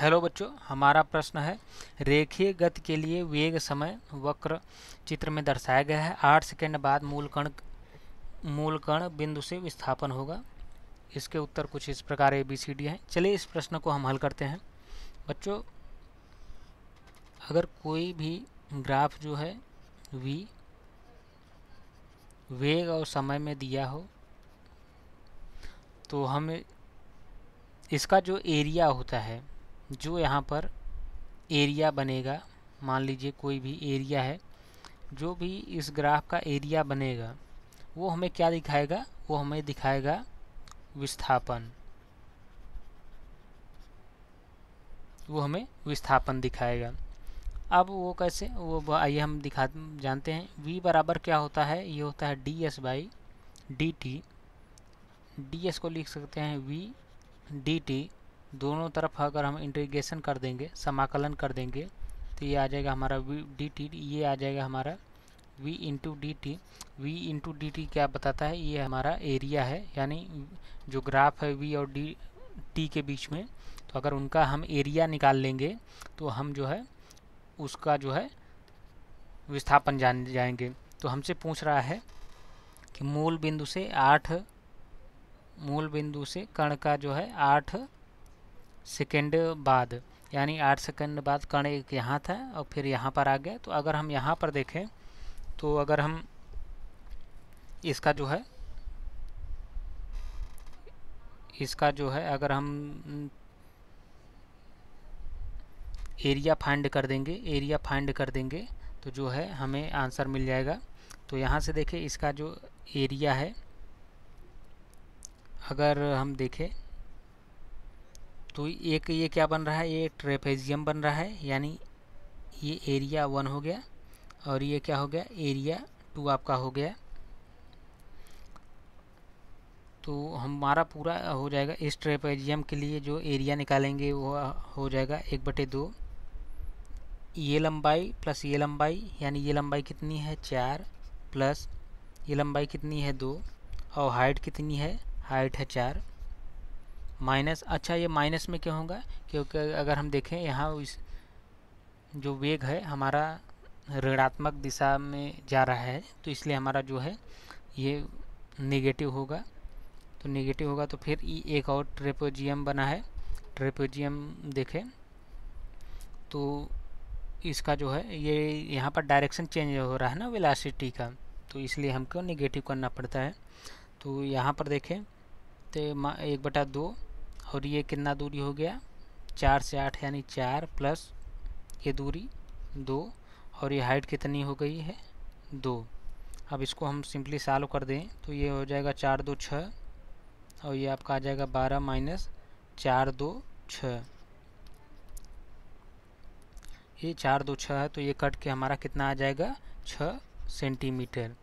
hello बच्चों हमारा प्रश्न है रेखीय गति के लिए वेग समय वक्र चित्र में दर्शाया गया है आठ सेकेंड बाद मूल कण मूल कण बिंदु से विस्थापन होगा इसके उत्तर कुछ इस प्रकार ए बी सी डी है चलिए इस प्रश्न को हम हल करते हैं बच्चों अगर कोई भी ग्राफ जो है वी वेग और समय में दिया हो तो हमें इसका जो एरिया होता है जो यहाँ पर एरिया बनेगा मान लीजिए कोई भी एरिया है जो भी इस ग्राफ का एरिया बनेगा वो हमें क्या दिखाएगा वो हमें दिखाएगा विस्थापन वो हमें विस्थापन दिखाएगा अब वो कैसे वो आइए हम दिखा जानते हैं v बराबर क्या होता है ये होता है D S by D T D S को लिख सकते हैं v डी टी दोनों तरफ अगर हम इंटीग्रेशन कर देंगे समाकलन कर देंगे तो ये आ जाएगा हमारा वी डी टी ये आ जाएगा हमारा V into D T V into D T क्या बताता है ये हमारा एरिया है यानी जो ग्राफ है वी और डी टी के बीच में तो अगर उनका हम एरिया निकाल लेंगे तो हम जो है उसका जो है विस्थापन जान जाएंगे तो हमसे पूछ रहा है कि मूल बिंदु से आठ मूल बिंदु से कण का जो है आठ सेकेंड बाद यानी आठ सेकेंड बाद कण एक यहाँ था और फिर यहाँ पर आ गया तो अगर हम यहाँ पर देखें तो अगर हम इसका जो है इसका जो है अगर हम एरिया फाइंड कर देंगे एरिया फाइंड कर देंगे तो जो है हमें आंसर मिल जाएगा तो यहाँ से देखें इसका जो एरिया है अगर हम देखें तो एक ये क्या बन रहा है ये ट्रेपेजियम बन रहा है यानी ये एरिया वन हो गया और ये क्या हो गया एरिया टू आपका हो गया तो हमारा पूरा हो जाएगा इस ट्रेपेजियम के लिए जो एरिया निकालेंगे वो हो जाएगा एक बटे दो ये लंबाई प्लस ये लंबाई यानी ये लंबाई कितनी है चार प्लस ये लंबाई कितनी है दो और हाइट कितनी है हाइट है चार माइनस अच्छा ये माइनस में क्यों होगा क्योंकि अगर हम देखें यहाँ इस जो वेग है हमारा ऋणात्मक दिशा में जा रहा है तो इसलिए हमारा जो है ये नेगेटिव होगा तो नेगेटिव होगा तो फिर ई एक और ट्रेपोजियम बना है ट्रेपोजियम देखें तो इसका जो है ये यहाँ पर डायरेक्शन चेंज हो रहा है ना वेलासिटी का तो इसलिए हमको नेगेटिव करना पड़ता है तो यहाँ पर देखें तो एक बटा दो और ये कितना दूरी हो गया चार से आठ यानी चार प्लस ये दूरी दो और ये हाइट कितनी हो गई है दो अब इसको हम सिंपली सॉल्व कर दें तो ये हो जाएगा चार दो छः और ये आपका आ जाएगा बारह माइनस चार दो छः ये चार दो छः है तो ये कट के हमारा कितना आ जाएगा छः सेंटीमीटर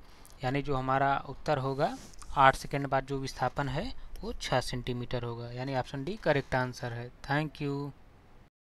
यानी जो हमारा उत्तर होगा आठ सेकेंड बाद जो विस्थापन है वो 6 सेंटीमीटर होगा यानी ऑप्शन डी करेक्ट आंसर है थैंक यू